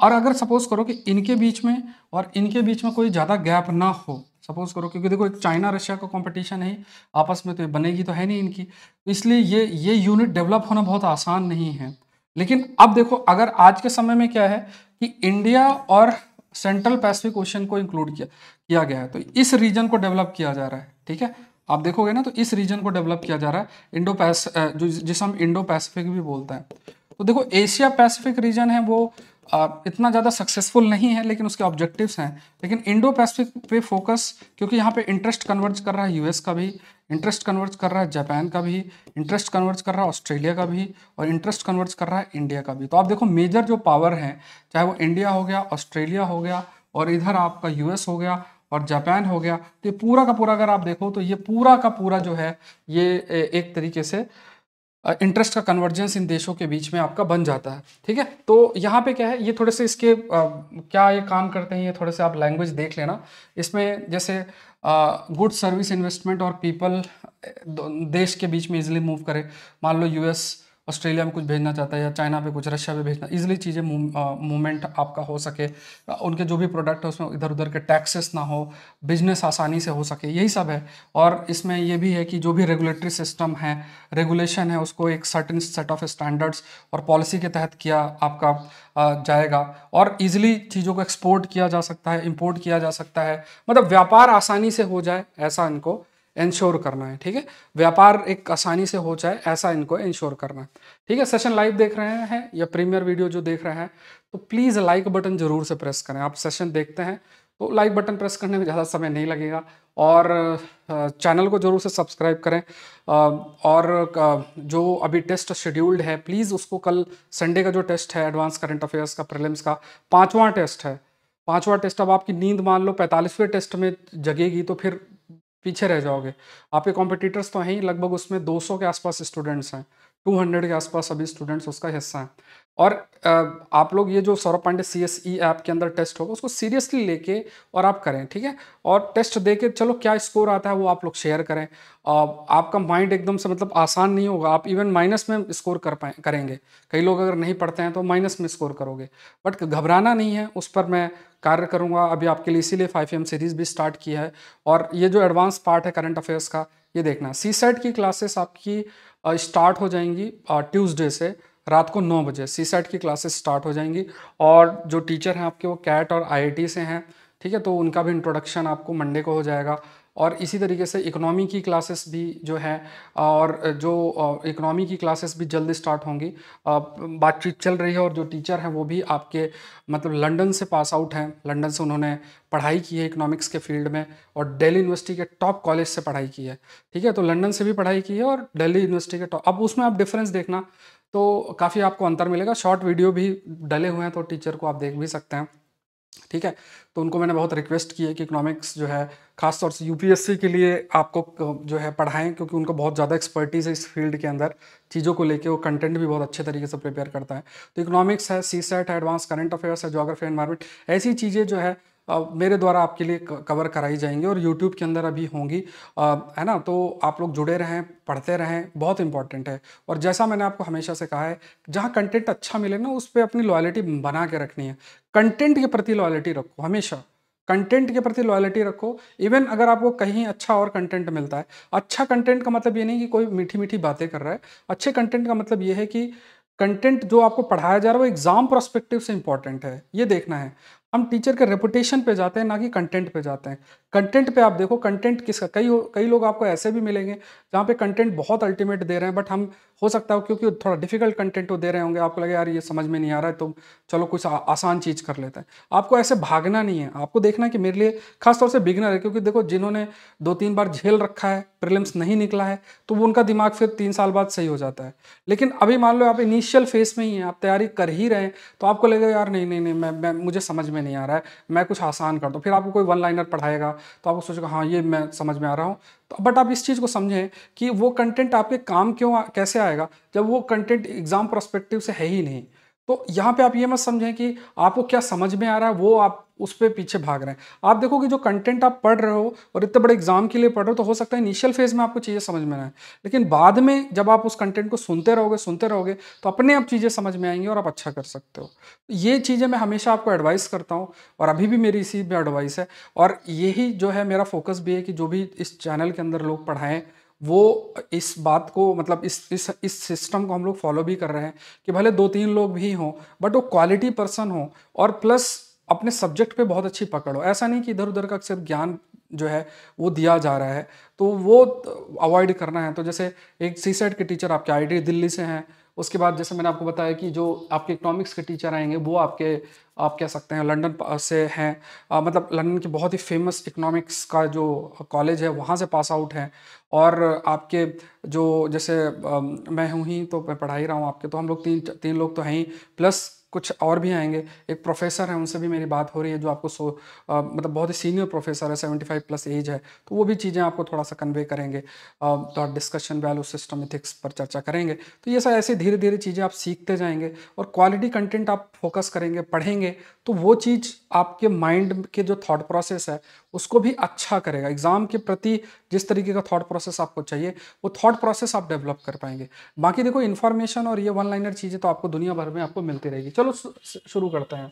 और अगर सपोज करो कि इनके बीच में और इनके बीच में कोई ज़्यादा गैप ना हो सपोज करो क्योंकि देखो एक चाइना रशिया का कंपटीशन है आपस में तो बनेगी तो है नहीं इनकी तो इसलिए ये ये यूनिट डेवलप होना बहुत आसान नहीं है लेकिन अब देखो अगर आज के समय में क्या है कि इंडिया और सेंट्रल पैसिफिक ओशन को इंक्लूड किया किया गया है तो इस रीजन को डेवलप किया जा रहा है ठीक है आप देखोगे ना तो इस रीजन को डेवलप किया जा रहा है इंडो पैस जो जिसे हम इंडो पैसिफिक भी बोलते हैं तो देखो एशिया पैसिफिक रीजन है वो इतना ज़्यादा सक्सेसफुल नहीं है लेकिन उसके ऑब्जेक्टिव्स हैं लेकिन इंडो पैसिफिक पे फोकस क्योंकि यहाँ पे इंटरेस्ट कन्वर्ज कर रहा है यूएस का भी इंटरेस्ट कन्वर्ज कर रहा है जापान का भी इंटरेस्ट कन्वर्ज कर रहा है ऑस्ट्रेलिया का भी और इंटरेस्ट कन्वर्ज कर रहा है इंडिया का भी तो आप देखो मेजर जो पावर हैं चाहे वो इंडिया हो गया ऑस्ट्रेलिया हो गया और इधर आपका यू हो गया और जापान हो गया तो ये पूरा का पूरा अगर आप देखो तो ये पूरा का पूरा जो है ये एक तरीके से इंटरेस्ट का कन्वर्जेंस इन देशों के बीच में आपका बन जाता है ठीक है तो यहाँ पे क्या है ये थोड़े से इसके आ, क्या ये काम करते हैं ये थोड़े से आप लैंग्वेज देख लेना इसमें जैसे गुड सर्विस इन्वेस्टमेंट और पीपल देश के बीच में इजिली मूव करे मान लो यूएस ऑस्ट्रेलिया में कुछ भेजना चाहता है या चाइना पे कुछ रशिया पे भेजना इजिली चीज़ें मूवमेंट आपका हो सके uh, उनके जो भी प्रोडक्ट है उसमें इधर उधर के टैक्सेस ना हो बिजनेस आसानी से हो सके यही सब है और इसमें यह भी है कि जो भी रेगुलेटरी सिस्टम है रेगुलेशन है उसको एक सर्टन सेट ऑफ स्टैंडर्ड्स और पॉलिसी के तहत किया आपका uh, जाएगा और ईजिली चीज़ों को एक्सपोर्ट किया जा सकता है इम्पोर्ट किया जा सकता है मतलब व्यापार आसानी से हो जाए ऐसा इनको इंश्योर करना है ठीक है व्यापार एक आसानी से हो जाए ऐसा इनको इंश्योर करना है ठीक है सेशन लाइव देख रहे हैं या प्रीमियर वीडियो जो देख रहे हैं तो प्लीज़ लाइक बटन ज़रूर से प्रेस करें आप सेशन देखते हैं तो लाइक बटन प्रेस करने में ज़्यादा समय नहीं लगेगा और चैनल को ज़रूर से सब्सक्राइब करें और जो अभी टेस्ट शेड्यूल्ड है प्लीज़ उसको कल संडे का जो टेस्ट है एडवांस करंट अफेयर्स का प्रिलिम्स का पाँचवा टेस्ट है पांचवा टेस्ट अब आपकी नींद मान लो पैंतालीसवें टेस्ट में जगेगी तो फिर पीछे रह जाओगे आपके कॉम्पिटिटर्स तो हैं ही लगभग उसमें 200 के आसपास स्टूडेंट्स हैं 200 के आसपास अभी स्टूडेंट्स उसका हिस्सा हैं और आप लोग ये जो Saurabh Pandey C S E app के अंदर टेस्ट होगा उसको सीरियसली लेके और आप करें ठीक है और टेस्ट दे के चलो क्या स्कोर आता है वो आप लोग शेयर करें आपका माइंड एकदम से मतलब आसान नहीं होगा आप इवन माइनस में स्कोर कर पाए करेंगे कई लोग अगर नहीं पढ़ते हैं तो माइनस में स्कोर करोगे बट घबराना नहीं है उस पर मैं कार्य करूँगा अभी आपके लिए इसीलिए फाइव एम सीरीज़ भी स्टार्ट की है और ये जो एडवांस पार्ट है करंट अफेयर्स का ये देखना सी सेट e की क्लासेस आपकी स्टार्ट हो जाएंगी ट्यूसडे से रात को नौ बजे सी सेट की क्लासेस स्टार्ट हो जाएंगी और जो टीचर हैं आपके वो कैट और आई से हैं ठीक है तो उनका भी इंट्रोडक्शन आपको मंडे को हो जाएगा और इसी तरीके से इकोनॉमी की क्लासेस भी जो है और जो इकोनॉमी की क्लासेस भी जल्दी स्टार्ट होंगी बातचीत चल रही है और जो टीचर हैं वो भी आपके मतलब लंदन से पास आउट हैं लंदन से उन्होंने पढ़ाई की है इकोनॉमिक्स के फील्ड में और दिल्ली यूनिवर्सिटी के टॉप कॉलेज से पढ़ाई की है ठीक है तो लंडन से भी पढ़ाई की है और डेली यूनिवर्सिटी के टॉप अब उसमें आप डिफरेंस देखना तो काफ़ी आपको अंतर मिलेगा शॉर्ट वीडियो भी डले हुए हैं तो टीचर को आप देख भी सकते हैं ठीक है तो उनको मैंने बहुत रिक्वेस्ट की है कि इकोनॉमिक्स जो है खासतौर से यूपीएससी के लिए आपको जो है पढ़ाएं क्योंकि उनको बहुत ज़्यादा एक्सपर्टीज़ है इस फील्ड के अंदर चीज़ों को लेके वो कंटेंट भी बहुत अच्छे तरीके से प्रिपेयर करता है तो इकोनॉमिक्स है सी सेट है एडवांस करंट अफेयर्स है जोग्राफी एनवायरमेंट ऐसी चीज़ें जो है मेरे द्वारा आपके लिए कवर कराई जाएंगी और यूट्यूब के अंदर अभी होंगी है ना तो आप लोग जुड़े रहें पढ़ते रहें बहुत इंपॉर्टेंट है और जैसा मैंने आपको हमेशा से कहा है जहाँ कंटेंट अच्छा मिले ना उस पर अपनी लॉयलिटी बना के रखनी है कंटेंट के प्रति लॉयलिटी रखो हमेशा कंटेंट के प्रति लॉयलिटी रखो इवन अगर आपको कहीं अच्छा और कंटेंट मिलता है अच्छा कंटेंट का मतलब ये नहीं कि कोई मीठी मीठी बातें कर रहा है अच्छे कंटेंट का मतलब ये है कि कंटेंट जो आपको पढ़ाया जा रहा है वो एग्जाम प्रोस्पेक्टिव से इंपॉर्टेंट है ये देखना है हम टीचर के रेपुटेशन पे जाते हैं ना कि कंटेंट पे जाते हैं कंटेंट पे आप देखो कंटेंट किसका कई कई लोग आपको ऐसे भी मिलेंगे जहाँ पे कंटेंट बहुत अल्टीमेट दे रहे हैं बट हम हो सकता है क्योंकि थोड़ा डिफिकल्ट कंटेंट वो दे रहे होंगे आपको लगे यार ये समझ में नहीं आ रहा है तो चलो कुछ आ, आसान चीज़ कर लेते हैं आपको ऐसे भागना नहीं है आपको देखना कि मेरे लिए खासतौर से बिगनर है क्योंकि देखो जिन्होंने दो तीन बार झेल रखा है प्रिलिम्स नहीं निकला है तो वो उनका दिमाग फिर तीन साल बाद सही हो जाता है लेकिन अभी मान लो आप इनिशियल फेज में ही हैं आप तैयारी कर ही रहे हैं तो आपको लगेगा यार नहीं नहीं नहीं मैं मुझे समझ में में नहीं आ रहा है मैं कुछ आसान कर दूँ फिर आपको कोई वन लाइनर पढ़ाएगा तो आपको सोचेगा हाँ ये मैं समझ में आ रहा हूँ तो बट आप इस चीज़ को समझें कि वो कंटेंट आपके काम क्यों कैसे आएगा जब वो कंटेंट एग्ज़ाम प्रोस्पेक्टिव से है ही नहीं तो यहाँ पे आप ये मत समझें कि आपको क्या समझ में आ रहा है वो आप उस पर पीछे भाग रहे हैं आप देखो कि जो कंटेंट आप पढ़ रहे हो और इतने बड़े एग्जाम के लिए पढ़ रहे हो तो हो सकता है इनिशियल फेज में आपको चीज़ें समझ में आए लेकिन बाद में जब आप उस कंटेंट को सुनते रहोगे सुनते रहोगे तो अपने आप चीज़ें समझ में आएंगी और आप अच्छा कर सकते हो तो ये चीज़ें मैं हमेशा आपको एडवाइस करता हूँ और अभी भी मेरी इसी में एडवाइस है और यही जो है मेरा फोकस भी है कि जो भी इस चैनल के अंदर लोग पढ़ाएँ वो इस बात को मतलब इस इस इस सिस्टम को हम लोग फॉलो भी कर रहे हैं कि भले दो तीन लोग भी हों बट वो क्वालिटी पर्सन हो और प्लस अपने सब्जेक्ट पे बहुत अच्छी पकड़ हो ऐसा नहीं कि इधर उधर का अक्सर ज्ञान जो है वो दिया जा रहा है तो वो अवॉइड करना है तो जैसे एक सी सेट e के टीचर आपके आई दिल्ली से हैं उसके बाद जैसे मैंने आपको बताया कि जो आपके इकोनॉमिक्स के टीचर आएंगे वो आपके आप कह सकते हैं लंदन से हैं मतलब लंदन के बहुत ही फेमस इकोनॉमिक्स का जो कॉलेज है वहाँ से पास आउट हैं और आपके जो जैसे मैं हूँ ही तो मैं पढ़ा ही रहा हूँ आपके तो हम लोग तीन तीन लोग तो हैं ही प्लस कुछ और भी आएंगे एक प्रोफेसर है उनसे भी मेरी बात हो रही है जो आपको सो आ, मतलब बहुत ही सीनियर प्रोफेसर है सेवेंटी फाइव प्लस एज है तो वो भी चीज़ें आपको थोड़ा सा कन्वे करेंगे तो आप डिस्कशन वैल्यू सिस्टम इथिक्स पर चर्चा करेंगे तो ये सब ऐसे धीरे धीरे चीज़ें आप सीखते जाएंगे और क्वालिटी कंटेंट आप फोकस करेंगे पढ़ेंगे तो वो चीज़ आपके माइंड के जो थाट प्रोसेस है उसको भी अच्छा करेगा एग्जाम के प्रति जिस तरीके का थॉट प्रोसेस आपको चाहिए वो थॉट प्रोसेस आप डेवलप कर पाएंगे बाकी देखो इन्फॉर्मेशन और ये वन लाइनर चीज़ें तो आपको दुनिया भर में आपको मिलती रहेगी चलो शुरू करते हैं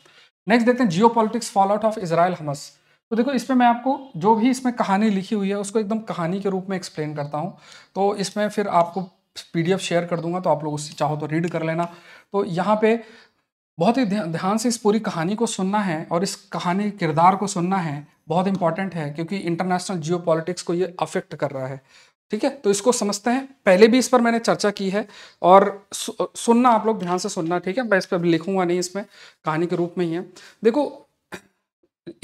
नेक्स्ट देखते हैं geopolitics fall out of Israel Hamas तो देखो इसमें मैं आपको जो भी इसमें कहानी लिखी हुई है उसको एकदम कहानी के रूप में एक्सप्लेन करता हूँ तो इसमें फिर आपको पीडीएफ शेयर कर दूंगा तो आप लोग उससे चाहो तो रीड कर लेना तो यहाँ पे बहुत ही ध्यान से इस पूरी कहानी को सुनना है और इस कहानी किरदार को सुनना है बहुत इंपॉर्टेंट है क्योंकि इंटरनेशनल जियो को ये अफेक्ट कर रहा है ठीक है तो इसको समझते हैं पहले भी इस पर मैंने चर्चा की है और सुनना आप लोग ध्यान से सुनना ठीक है मैं इस पर लिखूंगा नहीं इसमें कहानी के रूप में ही है देखो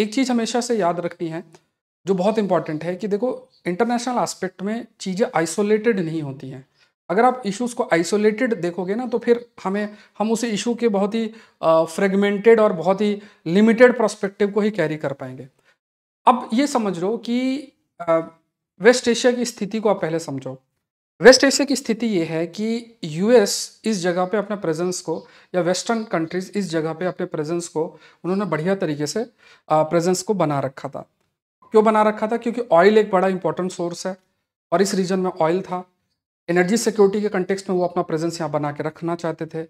एक चीज़ हमेशा से याद रखनी है जो बहुत इंपॉर्टेंट है कि देखो इंटरनेशनल एस्पेक्ट में चीज़ें आइसोलेटेड नहीं होती हैं अगर आप इश्यूज को आइसोलेटेड देखोगे ना तो फिर हमें हम उसी इशू के बहुत ही फ्रेगमेंटेड और बहुत ही लिमिटेड प्रोस्पेक्टिव को ही कैरी कर पाएंगे अब ये समझ लो कि वेस्ट एशिया की स्थिति को आप पहले समझो वेस्ट एशिया की स्थिति ये है कि यूएस इस जगह पे अपने प्रेजेंस को या वेस्टर्न कंट्रीज इस जगह पे अपने प्रेजेंस को उन्होंने बढ़िया तरीके से प्रेजेंस को बना रखा था क्यों बना रखा था क्योंकि ऑयल एक बड़ा इंपॉर्टेंट सोर्स है और इस रीजन में ऑयल था एनर्जी सिक्योरिटी के कंटेक्सट में वो अपना प्रेजेंस यहाँ बना के रखना चाहते थे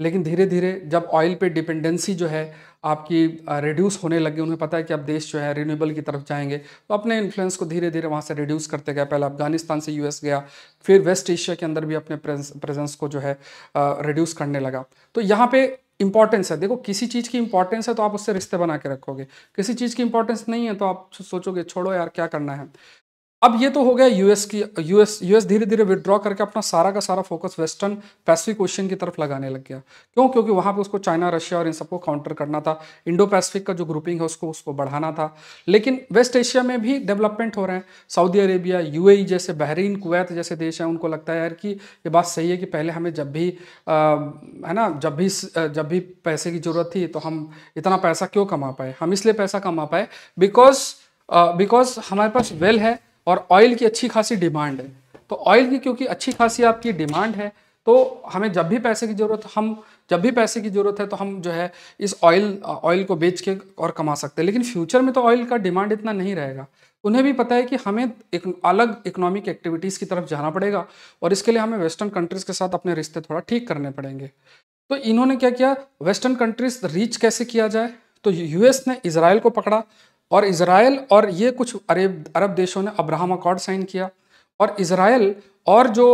लेकिन धीरे धीरे जब ऑयल पे डिपेंडेंसी जो है आपकी रिड्यूस होने लगी उन्हें पता है कि अब देश जो है रिन्यूएबल की तरफ जाएंगे तो अपने इन्फ्लुएंस को धीरे धीरे वहाँ से रिड्यूस करते गए पहले अफगानिस्तान से यूएस गया फिर वेस्ट एशिया के अंदर भी अपने प्रेजेंस को जो है रिड्यूस करने लगा तो यहाँ पर इंपॉर्टेंस है देखो किसी चीज़ की इंपॉर्टेंस है तो आप उससे रिश्ते बना के रखोगे किसी चीज़ की इंपॉर्टेंस नहीं है तो आप सोचोगे छोड़ो यार क्या करना है अब ये तो हो गया यूएस की यूएस यूएस धीरे धीरे विद्रॉ करके अपना सारा का सारा फोकस वेस्टर्न पैसिफिक ओशन की तरफ लगाने लग गया क्यों क्योंकि वहाँ पे उसको चाइना रशिया और इन सबको काउंटर करना था इंडो पैसिफिक का जो ग्रुपिंग है उसको उसको बढ़ाना था लेकिन वेस्ट एशिया में भी डेवलपमेंट हो रहे हैं सऊदी अरेबिया यू जैसे बहरीन कुवैत जैसे देश हैं उनको लगता है यार कि ये बात सही है कि पहले हमें जब भी है ना जब भी जब भी पैसे की ज़रूरत थी तो हम इतना पैसा क्यों कमा पाए हम इसलिए पैसा कमा पाए बिकॉज बिकॉज हमारे पास वेल है और ऑयल की अच्छी खासी डिमांड है तो ऑयल की क्योंकि अच्छी खासी आपकी डिमांड है तो हमें जब भी पैसे की ज़रूरत हम जब भी पैसे की ज़रूरत है तो हम जो है इस ऑयल ऑयल को बेच के और कमा सकते हैं लेकिन फ्यूचर में तो ऑयल का डिमांड इतना नहीं रहेगा उन्हें भी पता है कि हमें एक अलग इकोनॉमिक एक्टिविटीज़ की तरफ जाना पड़ेगा और इसके लिए हमें वेस्टर्न कंट्रीज़ के साथ अपने रिश्ते थोड़ा ठीक करने पड़ेंगे तो इन्होंने क्या किया वेस्टर्न कंट्रीज़ रीच कैसे किया जाए तो यूएस ने इसराइल को पकड़ा और इसराइल और ये कुछ अरब अरब देशों ने अब्राहम अकॉर्ड साइन किया और इसराइल और जो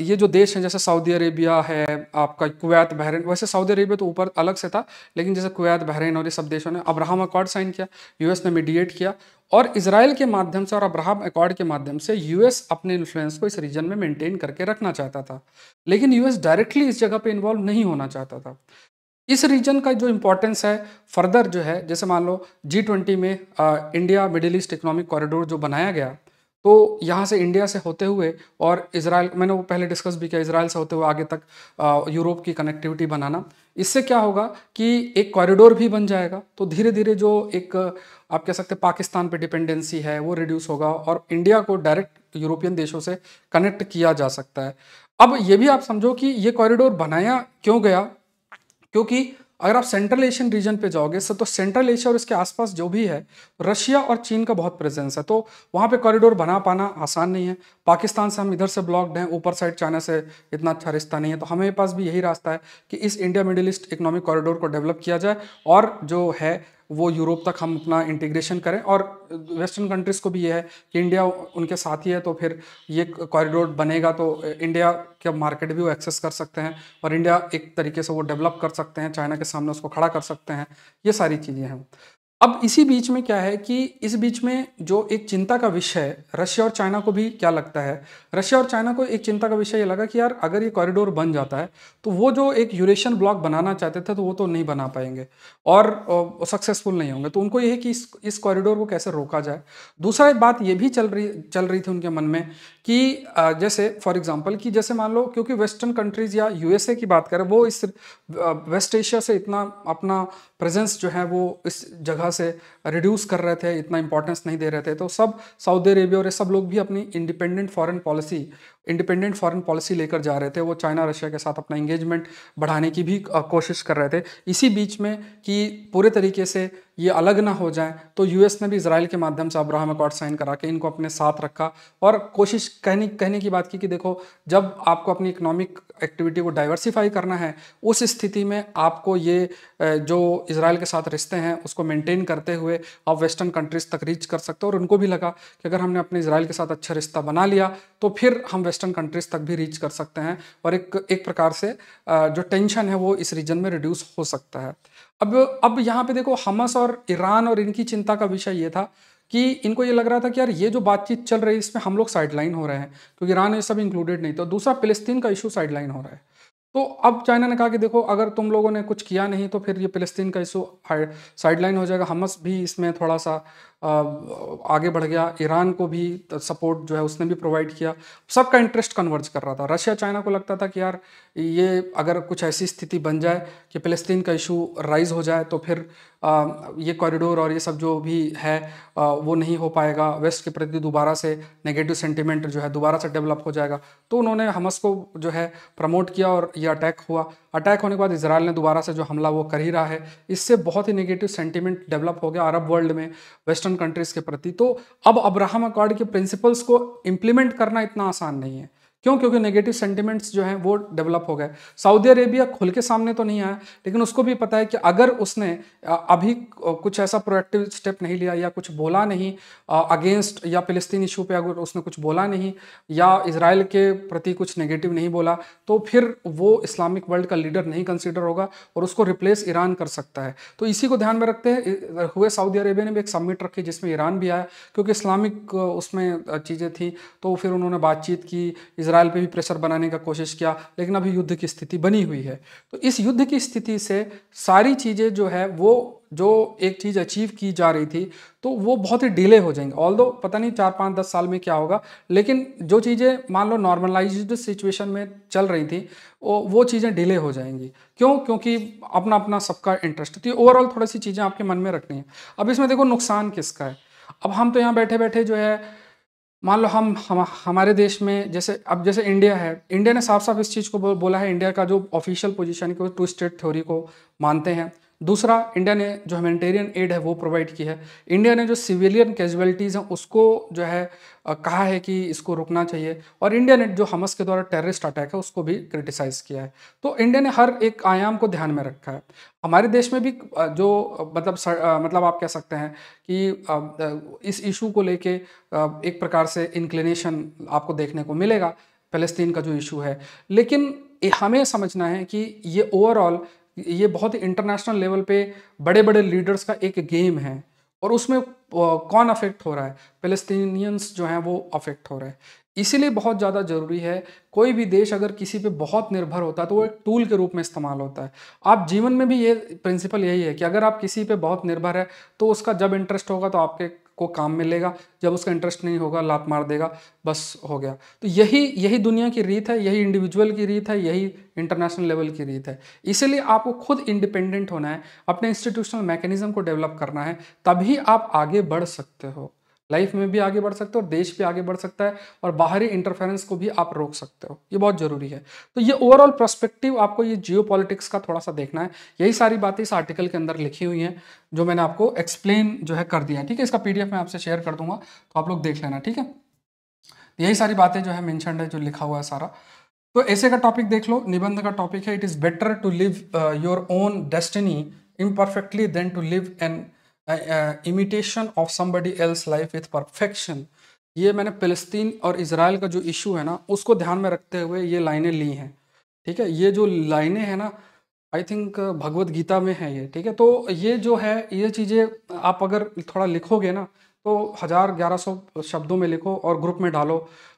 ये जो देश हैं जैसे सऊदी अरेबिया है आपका कुवैत बहरीन वैसे सऊदी अरेबिया तो ऊपर अलग से था लेकिन जैसे कुवैत बहरीन और ये सब देशों ने अब्राहम अकॉर्ड साइन किया यूएस ने मीडिएट किया और इसराइल के माध्यम से और अब्राहम अकॉर्ड के माध्यम से यूएस अपने इन्फ्लुएंस को इस रीजन में मेनटेन करके रखना चाहता था लेकिन यूएस डायरेक्टली इस जगह पर इन्वॉल्व नहीं होना चाहता था इस रीजन का जो इम्पोर्टेंस है फर्दर जो है जैसे मान लो जी ट्वेंटी में uh, India Middle East economic corridor जो बनाया गया तो यहाँ से इंडिया से होते हुए और इसराइल मैंने वो पहले डिस्कस भी किया इसराइल से होते हुए आगे तक यूरोप की कनेक्टिविटी बनाना इससे क्या होगा कि एक कॉरिडोर भी बन जाएगा तो धीरे धीरे जो एक आप कह सकते पाकिस्तान पे डिपेंडेंसी है वो रिड्यूस होगा और इंडिया को डायरेक्ट यूरोपियन देशों से कनेक्ट किया जा सकता है अब ये भी आप समझो कि ये कॉरिडोर बनाया क्यों गया क्योंकि अगर आप सेंट्रल एशियन रीजन पे जाओगे सर तो सेंट्रल एशिया और इसके आसपास जो भी है रशिया और चीन का बहुत प्रेजेंस है तो वहाँ पे कॉरिडोर बना पाना आसान नहीं है पाकिस्तान से हम इधर से ब्लॉक्ड हैं ऊपर साइड चाइना से इतना अच्छा रिश्ता नहीं है तो हमारे पास भी यही रास्ता है कि इस India Middle East economic corridor को डेवलप किया जाए और जो है वो यूरोप तक हम अपना इंटीग्रेशन करें और वेस्टर्न कंट्रीज़ को भी ये है कि इंडिया उनके साथ ही है तो फिर ये कॉरिडोर बनेगा तो इंडिया के मार्केट भी वो एक्सेस कर सकते हैं और इंडिया एक तरीके से वो डेवलप कर सकते हैं चाइना के सामने उसको खड़ा कर सकते हैं ये सारी चीज़ें हैं अब इसी बीच में क्या है कि इस बीच में जो एक चिंता का विषय है रशिया और चाइना को भी क्या लगता है रशिया और चाइना को एक चिंता का विषय ये लगा कि यार अगर ये कॉरिडोर बन जाता है तो वो जो एक यूरेशियन ब्लॉक बनाना चाहते थे तो वो तो नहीं बना पाएंगे और सक्सेसफुल नहीं होंगे तो उनको ये है कि इस इस कॉरिडोर को कैसे रोका जाए दूसरा एक बात ये भी चल रही चल रही थी उनके मन में कि जैसे फॉर एग्जाम्पल कि जैसे मान लो क्योंकि वेस्टर्न कंट्रीज़ या यूएसए की बात करें वो इस वेस्ट एशिया से इतना अपना प्रेजेंस जो है वो इस जगह से रिड्यूस कर रहे थे इतना इंपॉर्टेंस नहीं दे रहे थे तो सब सऊदी अरेबिया और ये सब लोग भी अपनी independent foreign policy independent foreign policy लेकर जा रहे थे वो चाइना रशिया के साथ अपना इंगेजमेंट बढ़ाने की भी कोशिश कर रहे थे इसी बीच में कि पूरे तरीके से ये अलग ना हो जाए तो यूएस ने भी इसराइल के माध्यम से अब्राहम अकॉर्ड साइन करा के इनको अपने साथ रखा और कोशिश कहने कहने की बात की कि देखो जब आपको अपनी इकोनॉमिक एक्टिविटी को डाइवर्सिफाई करना है उस स्थिति में आपको ये जो इसराइल के साथ रिश्ते हैं उसको मेंटेन करते हुए आप वेस्टर्न कंट्रीज तक रीच कर सकते हो और उनको भी लगा कि अगर हमने अपने इसराइल के साथ अच्छा रिश्ता बना लिया तो फिर हम वेस्टर्न कंट्रीज तक भी रीच कर सकते हैं और एक एक प्रकार से जो टेंशन है वो इस रीजन में रिड्यूस हो सकता है अब अब यहाँ पे देखो हमस और ईरान और इनकी चिंता का विषय ये था कि इनको ये लग रहा था कि यार ये जो बातचीत चल रही है इसमें हम लोग साइडलाइन हो रहे हैं क्योंकि तो ईरान ये सब इंक्लूडेड नहीं था तो दूसरा फिलिस्तीन का इशू साइडलाइन हो रहा है तो अब चाइना ने कहा कि देखो अगर तुम लोगों ने कुछ किया नहीं तो फिर ये फिलिस्तीन का इशू साइडलाइन हो जाएगा हमस भी इसमें थोड़ा सा आगे बढ़ गया ईरान को भी सपोर्ट जो है उसने भी प्रोवाइड किया सबका इंटरेस्ट कन्वर्ज कर रहा था रशिया चाइना को लगता था कि यार ये अगर कुछ ऐसी स्थिति बन जाए कि फ़लस्तीन का इशू राइज हो जाए तो फिर ये कॉरिडोर और ये सब जो भी है वो नहीं हो पाएगा वेस्ट के प्रति दोबारा से नेगेटिव सेंटिमेंट जो है दोबारा से डेवलप हो जाएगा तो उन्होंने हमस को जो है प्रमोट किया और ये अटैक हुआ अटैक होने के बाद इसराइल ने दोबारा से जो हमला वो कर ही रहा है इससे बहुत ही नेगेटिव सेंटिमेंट डेवलप हो गया अरब वर्ल्ड में वेस्टर्न कंट्रीज के प्रति तो अब अब्राहम अकॉर्ड के प्रिंसिपल्स को इंप्लीमेंट करना इतना आसान नहीं है क्यों क्योंकि नेगेटिव सेंटिमेंट्स जो हैं वो डेवलप हो गए सऊदी अरेबिया खुल के सामने तो नहीं आया लेकिन उसको भी पता है कि अगर उसने अभी कुछ ऐसा प्रोएक्टिव स्टेप नहीं लिया या कुछ बोला नहीं अगेंस्ट या फिलिस्तीन इशू पे अगर उसने कुछ बोला नहीं या इसराइल के प्रति कुछ नेगेटिव नहीं बोला तो फिर वो इस्लामिक वर्ल्ड का लीडर नहीं कंसिडर होगा और उसको रिप्लेस ईरान कर सकता है तो इसी को ध्यान में रखते हैं हुए सऊदी अरेबिया ने भी एक सबमिट रखी जिसमें ईरान भी आया क्योंकि इस्लामिक उसमें चीज़ें थी तो फिर उन्होंने बातचीत की इसराइल पे भी प्रेशर बनाने का कोशिश किया लेकिन अभी युद्ध की स्थिति बनी हुई है तो इस युद्ध की स्थिति से सारी चीज़ें जो है वो जो एक चीज़ अचीव की जा रही थी तो वो बहुत ही डिले हो जाएंगे ऑल पता नहीं चार पाँच दस साल में क्या होगा लेकिन जो चीज़ें मान लो नॉर्मलाइज सिचुएशन में चल रही थी वो वो चीज़ें डिले हो जाएंगी क्यों क्योंकि अपना अपना सबका इंटरेस्ट तो ओवरऑल थोड़ी सी चीज़ें आपके मन में रखनी है अब इसमें देखो नुकसान किसका है अब हम तो यहाँ बैठे बैठे जो है मान लो हम, हम हमारे देश में जैसे अब जैसे इंडिया है इंडिया ने साफ साफ इस चीज़ को बोला है इंडिया का जो ऑफिशियल पोजीशन है वो टू स्टेट थ्योरी को मानते हैं दूसरा इंडिया ने जो ह्यूमेटेरियन एड है वो प्रोवाइड की है इंडिया ने जो सिविलियन कैजुअलिटीज़ हैं उसको जो है कहा है कि इसको रोकना चाहिए और इंडिया ने जो हमस के द्वारा टेररिस्ट अटैक है उसको भी क्रिटिसाइज़ किया है तो इंडिया ने हर एक आयाम को ध्यान में रखा है हमारे देश में भी जो मतलब सर, मतलब आप कह सकते हैं कि इस इशू को लेके एक प्रकार से इंक्लिनेशन आपको देखने को मिलेगा फलस्तीन का जो इशू है लेकिन हमें समझना है कि ये ओवरऑल ये बहुत ही इंटरनेशनल लेवल पे बड़े बड़े लीडर्स का एक गेम है और उसमें कौन अफेक्ट हो रहा है पेलस्तीनियंस जो हैं वो अफेक्ट हो रहे हैं इसीलिए बहुत ज़्यादा ज़रूरी है कोई भी देश अगर किसी पे बहुत निर्भर होता है तो वो एक टूल के रूप में इस्तेमाल होता है आप जीवन में भी ये प्रिंसिपल यही है कि अगर आप किसी पे बहुत निर्भर है तो उसका जब इंटरेस्ट होगा तो आपके को काम में लेगा जब उसका इंटरेस्ट नहीं होगा लात मार देगा बस हो गया तो यही यही दुनिया की रीत है यही इंडिविजुअल की रीत है यही इंटरनेशनल लेवल की रीत है इसीलिए आपको खुद इंडिपेंडेंट होना है अपने इंस्टीट्यूशनल मैकेनिज्म को डेवलप करना है तभी आप आगे बढ़ सकते हो लाइफ में भी आगे बढ़ सकते हो और देश भी आगे बढ़ सकता है और बाहरी इंटरफेरेंस को भी आप रोक सकते हो ये बहुत ज़रूरी है तो ये ओवरऑल प्रोस्पेक्टिव आपको ये जियो का थोड़ा सा देखना है यही सारी बातें इस आर्टिकल के अंदर लिखी हुई हैं जो मैंने आपको एक्सप्लेन जो है कर दिया है ठीक है इसका पी मैं आपसे शेयर कर दूंगा तो आप लोग देख लेना ठीक है यही सारी बातें जो है मैंशनड है जो लिखा हुआ है सारा तो ऐसे का टॉपिक देख लो निबंध का टॉपिक है it is better to live your own destiny perfectly than to live an imitation of somebody else life with perfection ये मैंने फलस्तीन और इसराइल का जो इशू है ना उसको ध्यान में रखते हुए ये लाइनें ली हैं ठीक है ये जो लाइनें हैं ना I think uh, Bhagavad Gita में है ये ठीक है तो ये जो है ये चीज़ें आप अगर थोड़ा लिखोगे ना तो हज़ार ग्यारह सौ शब्दों में लिखो और ग्रुप में डालो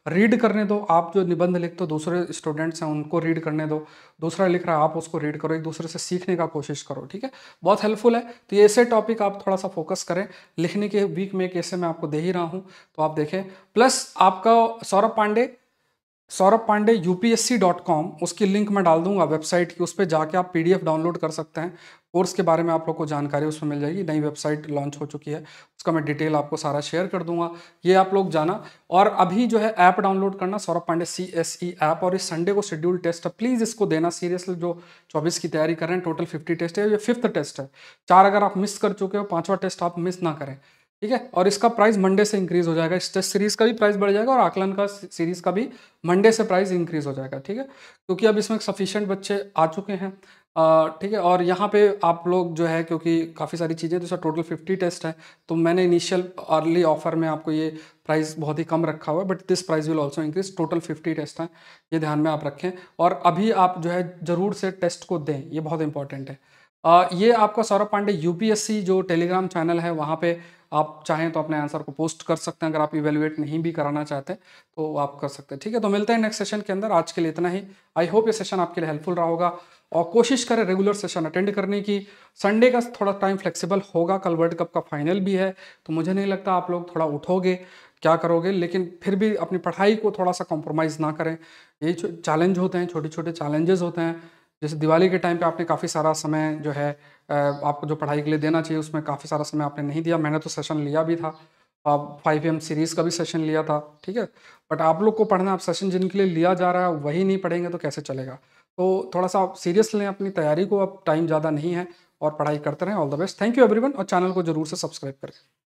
रीड करने दो आप जो निबंध लिखते हो दूसरे स्टूडेंट्स हैं उनको रीड करने दो दूसरा लिख रहा है आप उसको रीड करो एक दूसरे से सीखने का कोशिश करो ठीक है बहुत हेल्पफुल है तो ये ऐसे टॉपिक आप थोड़ा सा फोकस करें लिखने के वीक में कैसे मैं आपको दे ही रहा हूँ तो आप देखें प्लस आपका Saurabh Pandey Saurabh Pandey UPSC dot com उसकी लिंक मैं डाल दूंगा वेबसाइट की उस पर जाके आप पीडीएफ डाउनलोड कर सकते हैं कोर्स के बारे में आप लोग को जानकारी उसमें मिल जाएगी नई वेबसाइट लॉन्च हो चुकी है उसका मैं डिटेल आपको सारा शेयर कर दूंगा ये आप लोग जाना और अभी जो है ऐप डाउनलोड करना Saurabh Pandey C S E app और इस संडे को शेड्यूल टेस्ट है प्लीज़ इसको देना सीरियसली जो चौबीस की तैयारी कर रहे हैं टोटल फिफ्टी टेस्ट है ये फिफ्थ टेस्ट है चार अगर आप मिस कर चुके हो पाँचवा टेस्ट आप मिस ना करें ठीक है और इसका प्राइस मंडे से इंक्रीज हो जाएगा इस टेस्ट सीरीज का भी प्राइस बढ़ जाएगा और आकलन का सीरीज का भी मंडे से प्राइस इंक्रीज हो जाएगा ठीक है क्योंकि अब इसमें सफिशियंट बच्चे आ चुके हैं ठीक है और यहाँ पे आप लोग जो है क्योंकि काफ़ी सारी चीज़ें तो सर टोटल फिफ्टी टेस्ट है तो मैंने इनिशियल अर्ली ऑफर में आपको ये प्राइस बहुत ही कम रखा हुआ है but this price will also increase total fifty test हैं ये ध्यान में आप रखें और अभी आप जो है ज़रूर से टेस्ट को दें ये बहुत इंपॉर्टेंट है ये आपका सौरभ पांडे यू जो टेलीग्राम चैनल है वहाँ पर आप चाहें तो अपने आंसर को पोस्ट कर सकते हैं अगर आप इवेल्युएट नहीं भी कराना चाहते तो आप कर सकते हैं ठीक है तो मिलते हैं नेक्स्ट सेशन के अंदर आज के लिए इतना ही आई होप ये सेशन आपके लिए हेल्पफुल रहा होगा और कोशिश करें रेगुलर सेशन अटेंड करने की संडे का थोड़ा टाइम फ्लेक्सिबल होगा कल वर्ल्ड कप का फाइनल भी है तो मुझे नहीं लगता आप लोग थोड़ा उठोगे क्या करोगे लेकिन फिर भी अपनी पढ़ाई को थोड़ा सा कॉम्प्रोमाइज़ ना करें ये चैलेंज होते हैं छोटे छोटे चैलेंजेस होते हैं जैसे दिवाली के टाइम पे आपने काफ़ी सारा समय जो है आपको जो पढ़ाई के लिए देना चाहिए उसमें काफ़ी सारा समय आपने नहीं दिया मैंने तो सेशन लिया भी था आप फाइव एम सीरीज़ का भी सेशन लिया था ठीक है बट आप लोग को पढ़ना आप सेशन जिनके लिए लिया जा रहा है वही नहीं पढ़ेंगे तो कैसे चलेगा तो थोड़ा सा आप सीरियस लें अपनी तैयारी को अब टाइम ज़्यादा नहीं है और पढ़ाई करते रहें all the best thank you everyone और चैनल को जरूर से सब्सक्राइब करें